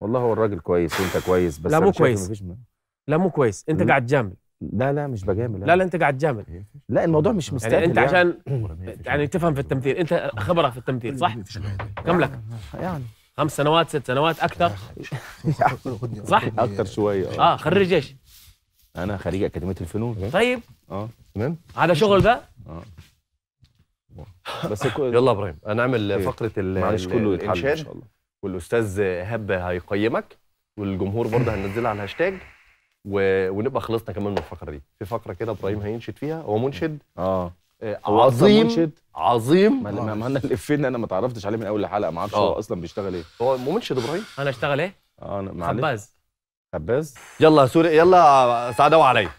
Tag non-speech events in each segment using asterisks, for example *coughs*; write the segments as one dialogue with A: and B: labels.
A: والله هو الراجل كويس وانت
B: كويس بس لا مو كويس مفيش م...
A: لا مو كويس انت قاعد تجامل لا لا مش بجامل لا لا انت
B: قاعد جامل
A: لا الموضوع مش يعني مستاهل يعني انت عشان
B: *coughs* يعني, يعني تفهم في التمثيل انت خبره في التمثيل صح؟ كم لك؟ يعني خمس سنوات ست سنوات اكثر *laughs* صح؟ اكثر
A: شويه اه خريج ايش؟ انا خريج اكاديميه
B: الفنون طيب اه تمام هذا شغل ده؟
C: اه بس يلا ابراهيم هنعمل إيه. فقره معلش كله يتحل ان شاء الله والاستاذ هاب هيقيمك والجمهور برضه هننزلها على الهاشتاج و... ونبقى خلصنا كمان من الفقره دي في فقره كده ابراهيم هينشد فيها هو منشد اه, آه، عظيم منشد. عظيم ما, ما انا الافيه انا ما تعرفتش عليه من اول الحلقه ما اعرفش هو آه. اصلا بيشتغل ايه هو منشد ابراهيم انا اشتغل ايه؟ اه انا
B: خباز خباز
C: يلا سوري يلا ساعدوا عليا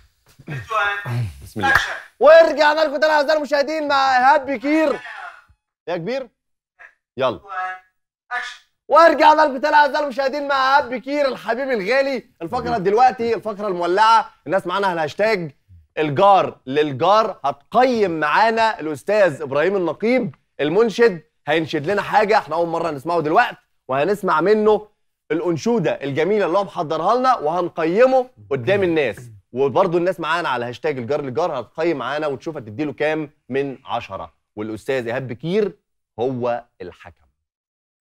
C: بسم الله ورجعنا لكم تاني اعزائي المشاهدين مع ايهاب بكير يا كبير يلا اكشن وارجع لكم تاني اعزائي المشاهدين مع بكير الحبيب الغالي الفقره دلوقتي الفقره المولعه الناس معانا على الهاشتاج الجار للجار هتقيم معانا الاستاذ ابراهيم النقيب المنشد هينشد لنا حاجه احنا اول مره نسمعه دلوقتي وهنسمع منه الانشوده الجميله اللي هو محضرها لنا وهنقيمه قدام الناس وبرضه الناس معانا على هاشتاج الجار للجار هتقيم معانا وتشوف هتدي له كام من عشرة والاستاذ ايهاب بكير هو الحكم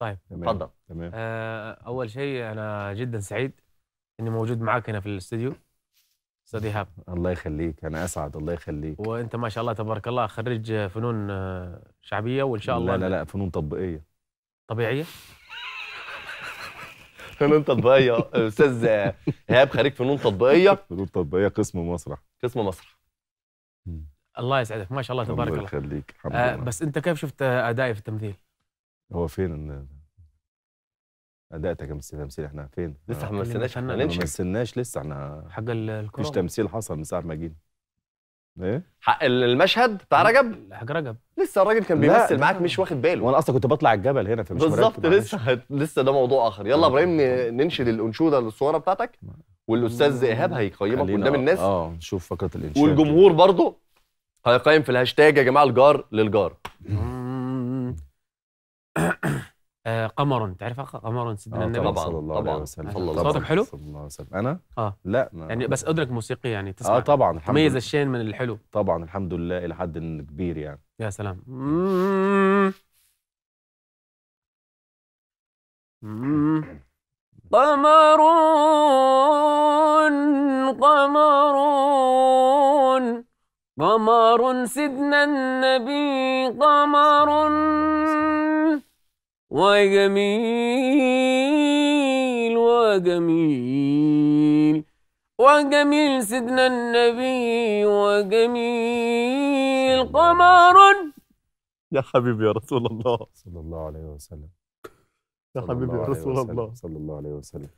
B: طيب تفضل تمام آه اول شيء انا جدا سعيد اني موجود معاك هنا في الاستوديو استاذ ايهاب
A: الله يخليك انا اسعد الله يخليك
B: وانت ما شاء الله تبارك الله خريج فنون آه، شعبيه وان شاء الله لا لا لا
C: فنون تطبيقيه طبيعيه *laughs* فنون تطبيقيه استاذ ايهاب خريج فنون تطبيقيه
A: فنون تطبيقيه قسم مسرح
C: قسم مسرح
B: الله يسعدك ما شاء الله تبارك الله الله يخليك الحمد آه، لله بس انت كيف شفت ادائي في التمثيل
A: هو فين اداء تمثيل احنا فين لسه ما مثلناش احنا ما مثلناش لسه احنا
B: حاجه الكوره
A: مفيش تمثيل حصل من ساعه ما جينا ايه
C: حق المشهد بتاع رجب حق رجب لسه الراجل كان بيمثل معاك
A: مش واخد باله وانا اصلا كنت بطلع الجبل هنا فمش بالظبط
C: لسه لسه ده موضوع اخر يلا طيب، ابراهيم طيب. ننشد الانشوده الصوره بتاعتك والاستاذ ايهاب هيقيمك قدام الناس اه نشوف فقره الانشاد والجمهور برضه هيقيم في الهاشتاج يا جماعه الجار للجار
B: آه، قمر تعرفها قمر سيدنا آه، النبي طبعا صلى الله عليه وسلم طبعا صوتك حلو صلى الله عليه وسلم انا اه لا ما يعني بس ادرك موسيقي يعني آه، تسمع اه طبعا تميز الشين من الحلو طبعا الحمد لله الى حد كبير يعني يا سلام قمر قمر قمر سيدنا النبي قمر وجميل وجميل وجميل سيدنا النبي وجميل قمر
C: يا
A: حبيبي يا رسول الله صلى الله عليه وسلم يا حبيبي يا رسول الله صلى الله عليه وسلم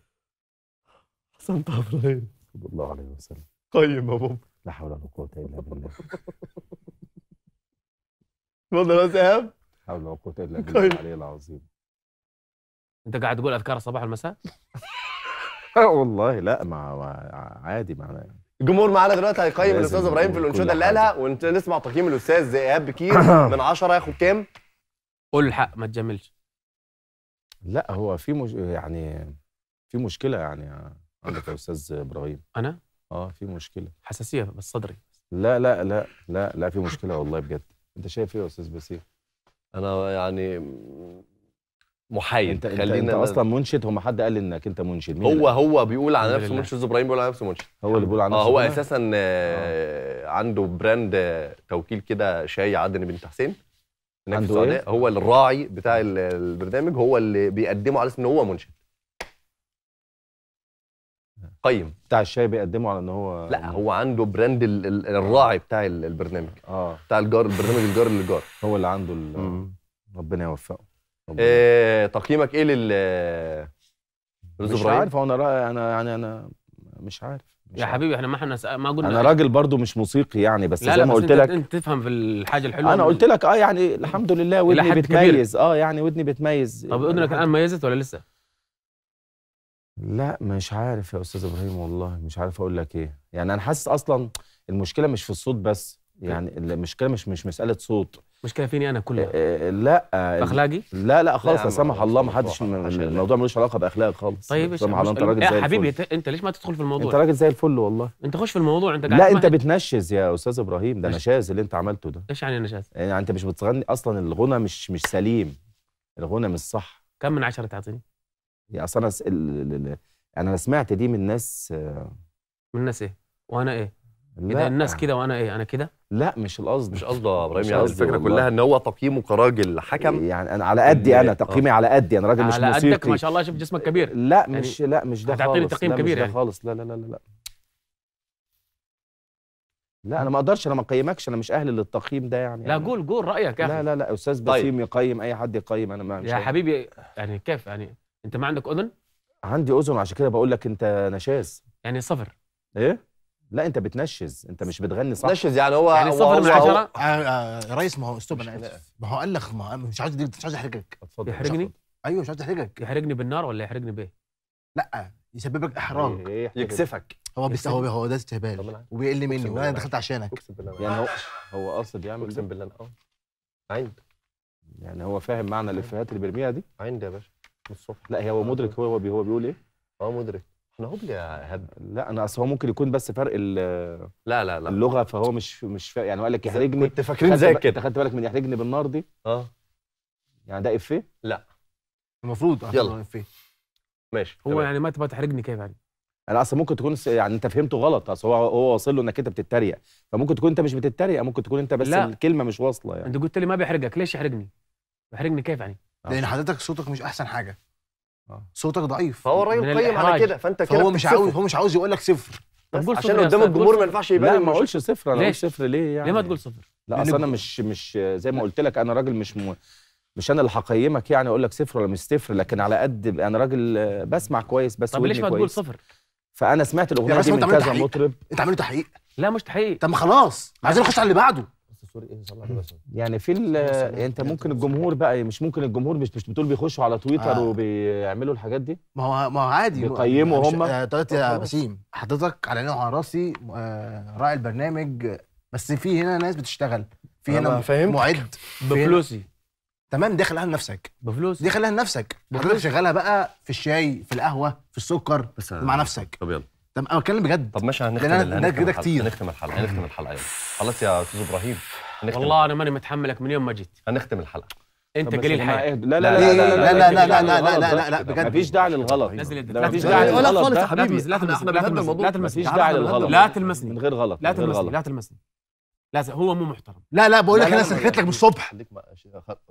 C: حسن ابراهيم صلى
A: الله عليه وسلم قيم يا بابا لا حول ولا قوه الا بالله تفضل يا ايهاب حول ولا قوه
B: الا بالله طيب. العلي العظيم انت قاعد تقول اذكار الصباح والمساء
C: *laughs* والله لا مع, عادي معنا يعني. الجمهور معانا دلوقتي هيقيم الاستاذ ابراهيم في الانشوده اللي قالها ونسمع تقييم الاستاذ ايهاب بكير *coughs* من 10 ياخد كام؟
B: قول الحق ما تجاملش
A: لا هو في مش... يعني في مشكله يعني عندك يا استاذ ابراهيم انا؟ اه في مشكله حساسيه بس صدري لا لا لا لا لا في مشكله والله بجد انت شايف ايه يا استاذ باسيل؟
C: انا يعني محايد انت خلينا انت, انت اصلا
A: منشد هم حد قال انك انت منشد مين هو هو بيقول على نفسه منشد ابراهيم
C: بيقول على نفسه منشد هو اللي بيقول على آه، نفسه اه هو اساسا آه. عنده براند توكيل كده شاي عدني بنت حسين
B: عنده إيه؟ هو الراعي
C: بتاع البرنامج هو اللي بيقدمه على اسم ان هو منشد قيم بتاع الشاي بيقدمه على ان هو لا هو عنده براند ال ال الراعي بتاع البرنامج اه بتاع الجار البرنامج الجار للجار هو اللي عنده ربنا يوفقه ربنا. إيه تقييمك ايه لل مش برايم. عارف
A: انا رأي انا يعني انا
C: مش عارف
B: مش يا عارف. حبيبي احنا ما احنا سأ... ما قلنا انا راجل
A: برضو مش موسيقي يعني بس لا زي لا ما قلت لك
B: انت تفهم في الحاجه الحلوه انا قلت لك اه يعني الحمد لله ودني بتميز كبير. اه يعني ودني بتميز طب اذنك الان ميزت ولا لسه؟
A: لا مش عارف يا استاذ ابراهيم والله مش عارف اقول لك ايه يعني انا حاسس اصلا المشكله مش في الصوت بس يعني المشكله مش مش مساله صوت
B: مشكله فيني يعني انا
A: كلها آه، آه، لا آه، اخلاقي لا لا خالص لا سمح الله ما حدش الموضوع ملوش علاقه باخلاق خالص طيب سمح الله انت راجل زي الفل حبيبي
B: انت ليش ما تدخل في الموضوع انت راجل زي الفل والله انت خش في الموضوع انت لا انت
A: بتنشز يا استاذ ابراهيم ده نشاز اللي انت عملته ده ايش يعني نشاز يعني انت مش بتغني اصلا الغنى مش مش سليم الغنى مش صح
B: كم من عشرة تعطيني
A: يا يعني اصل انا ال... يعني انا سمعت دي من ناس
B: من ناس ايه؟ وانا ايه؟, إيه لا. الناس كده وانا ايه؟ انا كده؟ لا مش القصد مش قصده يا ابراهيم يعني الفكره والله. كلها ان هو تقييمه كراجل حكم يعني
C: انا على قدي انا تقييمي على قدي انا راجل مش موسيقي على قدك ما شاء
B: الله شوف جسمك كبير لا يعني مش يعني لا مش ده خالص هتعطيني تقييم كبير يعني. خالص لا لا لا لا, لا.
A: لا انا ما اقدرش انا ما اقيمكش انا مش اهل للتقييم ده يعني لا قول
B: قول رايك يا اخي لا لا
A: لا استاذ طيب. بسيم طيب. يقيم اي حد يقيم انا ما يا
B: حبيبي يعني كيف يعني انت ما عندك اذن
A: عندي اذن عشان كده بقول لك انت نشاز يعني صفر ايه لا انت بتنشز انت مش بتغني صح نشز يعني هو يعني صفر من عشرة يا ريس ما هو استوب انا ما هو قال لك
B: ما مش عايز دي مش عايز احرجك اتفضل يحرجني ايوه مش عايز احرجك يحرجني بالنار ولا يحرجني بايه لا يسببك احراج إيه، إيه، يكسفك هو بس هو هو ده استهبال وبيقل مني
A: وانا دخلت
C: عشانك اقسم بالله يعني
A: هو هو قاصد يعمل اقسم بالله اه عند يعني هو فاهم معنى الافيهات اللي بيرميها دي عند يا باشا الصبح لا هو مدرك هو هو بيقول ايه؟ اه مدرك احنا هبل يا هب لا انا اصل هو ممكن يكون بس فرق لا لا لا اللغه فهو مش مش فا... يعني هو قال لك يحرجني كنت فاكرين زي كده خدت بالك من يحرجني بالنار دي؟ اه يعني ده افيه؟ لا
B: المفروض يلا افيه
A: ماشي هو تمام. يعني
B: ما تبقى تحرجني كيف يعني
A: انا اصلا ممكن تكون يعني انت فهمته غلط اصل هو هو واصل له انك انت بتتريق فممكن تكون انت مش بتتريق ممكن تكون انت بس لا. الكلمه مش واصله يعني
B: انت قلت لي ما بيحرجك ليش يحرجني؟ بيحرجني كيف يعني؟ لان آه. حضرتك صوتك مش احسن حاجه آه. صوتك ضعيف فهو الراجل قيم على كده فانت كده هو مش عاوز
A: هو مش عاوز يقول لك صفر عشان قدام الجمهور ما ينفعش يبان لا ما اقولش صفر انا اقول صفر ليه يعني ليه ما تقول صفر لا اصل انا مش مش زي ما قلت لك انا راجل مش م... مش انا اللي هقيمك يعني اقول لك صفر ولا مش صفر لكن على قد انا راجل بسمع كويس بس طب ليش ما تقول صفر فانا سمعت الاغنيه دي من كذا مطرب انت عامله تحقيق لا مش تحقيق طب ما خلاص عايزين نخش على اللي بعده
C: شخص ايه يصلح باسمه
A: *laughs* يعني في انت ممكن الجمهور بقى مش ممكن الجمهور مش مش بتقول بيخشوا على تويتر آه. وبيعملوا الحاجات دي ما هو ما هو عادي بيقيموا هم آه، طلعت يا بسيم حضرتك على عيني وعلى راسي آه راعي البرنامج بس في هنا ناس بتشتغل في هنا معد بفلوسي تمام دي خليها لنفسك بفلوس دي خليها لنفسك بفلوس شغالها بقى في الشاي في القهوه
C: في السكر مع نفسك طب يلا طب انا بتكلم بجد طب ماشي هنختم لان ده كده كتير هنختم الحلقه هنختم
B: الحلقه يلا خلاص يا استاذ ابراهيم والله انا ماني متحملك من يوم ما جيت هنختم الحلقه انت جليل الحياه لا لا لا لا لا لا لا لا لا لا لا لا بجد مفيش داعي للغلط مفيش داعي للغلط لا خالص يا حبيبي لا تلمسني لا تلمسني لا لا لا لا تلمسني من غير غلط لا تلمسني لا تلمسني لازم هو مو محترم لا لا بقول لك انا سخيت لك من يعني الصبح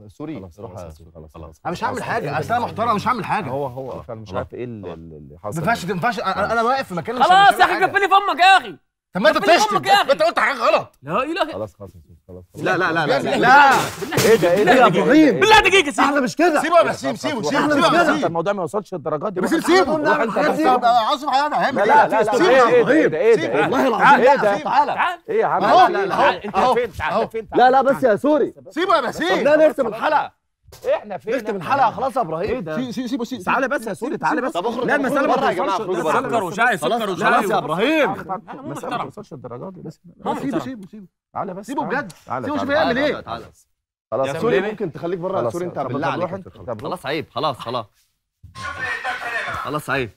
C: سوري خلاص خلاص خلاص
B: انا مش هعمل حاجه اصل انا محترم مش هعمل حاجه
A: هو هو فعلا مش عارف ايه اللي حصل ما ينفعش ما ينفعش انا واقف في مكان خلاص يا اخي
B: في فمك يا اخي
A: طب ما انت بتشتم انت قلت حاجه غلط لا اله خلاص خلاص خلاص لا لا لا لا لا ايه ده ايه ده يا ابراهيم إيه بالله دقيقه سيبه احنا مش كده سيبه يا حسين سيبه سيبه احنا مش كده الموضوع ما يوصلش للدرجات دي بس سيبه روح انت عاصم هيعمل إيه؟ لا لا لا سيبه يا ابراهيم إيه, ايه ده والله العظيم ايه ده تعالى ايه يا عم لا لا انت فين انت فين لا لا بس يا سوري سيبه يا حسين ده نرسم الحلقه احنا فين نختم الحلقه خلاص يا ابراهيم ايه ده سيبه سيبه تعالى بس يا سوري تعالى بس طب اخرج لا المساله بره يا جماعه سكر وشاي سكر وشاي خلاص يا ابراهيم ما توصلش الدرجات دي بس
C: سيبه سيبه سيبه
A: تعالى بس سيبه بجد سيبه شوف بيعمل ايه خلاص يا سوري ممكن تخليك بره يا سوري انت روح انت خلاص
C: عيب خلاص خلاص خلاص عيب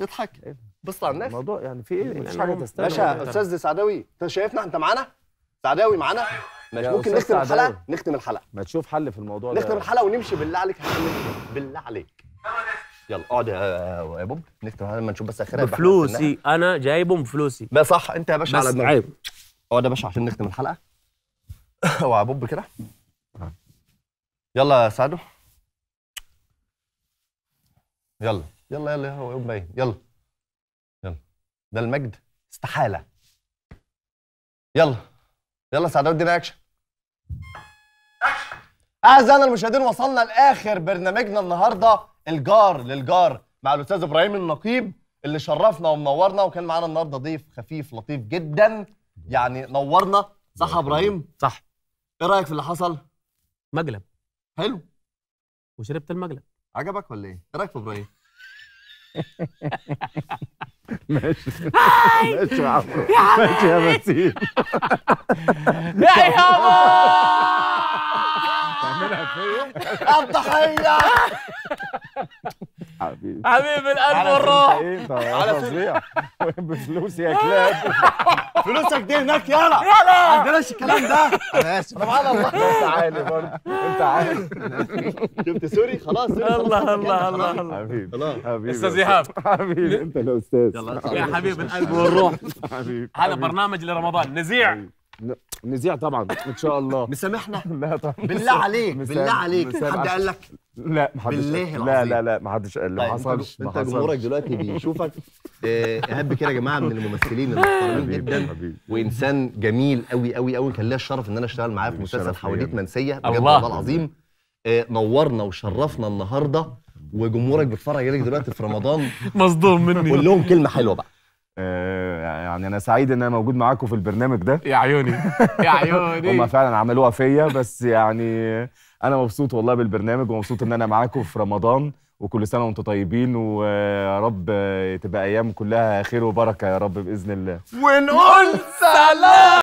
C: اضحك إيه بص على الناس الموضوع يعني في ايه يعني مفيش حاجه تستاهل باشا استاذ سعداوي انت شايفنا انت معانا سعداوي معانا مش ممكن نختم الحلقه نختم الحلقه ما تشوف حل في الموضوع ده نختم الحلقه ونمشي بالله عليك بالله عليك يلا اقعد يا بوب نختم لما نشوف بس اخرها بفلوسي
B: انا جايبهم بفلوسي ما صح انت يا باشا
C: على عيب اقعد يا باشا عشان نختم الحلقه *laughs* اوعى بوب كده يلا يا سعدو يلا يلا يلا يا يوم باين يلا يلا ده المجد استحاله يلا يلا سعداء الدين اكشن اعزائنا المشاهدين وصلنا لاخر برنامجنا النهارده الجار للجار مع الاستاذ ابراهيم النقيب اللي شرفنا ومنورنا وكان معانا النهارده ضيف خفيف لطيف جدا يعني نورنا صح يا ابراهيم صح ايه رايك في اللي حصل مقلب حلو وشربت المقلب عجبك ولا ايه ايه رايك في ابراهيم ماشي ماشي يا عم
B: ماشي
A: يا متين
B: يا يابا
A: تعملها فيا الضحيه حبيبي
B: حبيب القلب والروح
A: إيه، على فظيع بفلوس *laughs* يا كلاب
B: *laughs* فلوسك دي
A: هناك يلا يلا ما عندناش الكلام ده
B: انا *laughs* اسف سبحان الله انت عالي
C: برضه انت عالي شفت سوري خلاص
B: الله الله الله
C: الله حبيبي
B: حبيبي استاذ ايهاب حبيبي انت
A: الاستاذ يا حبيب القلب والروح
B: حبيبي هذا برنامج لرمضان نزيع نزيع طبعا ان شاء الله مسامحنا لا طبعا بالله عليك بالله عليك حد قال لك
C: لا ما حدش بالله لا لا لا ما حدش قال ما طيب، حصلش ما انت جمهورك دلوقتي بيشوفك اهب كده يا جماعه من الممثلين *laughs* المحترمين جدا وانسان جميل قوي قوي قوي كان ليا الشرف ان انا اشتغل معاه في مسلسل حواديت منسيه بجد والله العظيم آه، نورنا وشرفنا النهارده وجمهورك بيتفرج عليك دلوقتي في رمضان مصدوم مني قول لهم كلمه حلوه بقى يعني انا سعيد ان انا موجود
A: معاكم في البرنامج ده يا عيوني يا *laughs* عيوني هم فعلا عملوها فيا بس يعني انا مبسوط والله بالبرنامج ومبسوط ان انا معاكم في رمضان وكل سنه وانتم طيبين
C: ويا رب تبقى ايام كلها خير وبركه يا رب باذن الله ونقول
A: سلام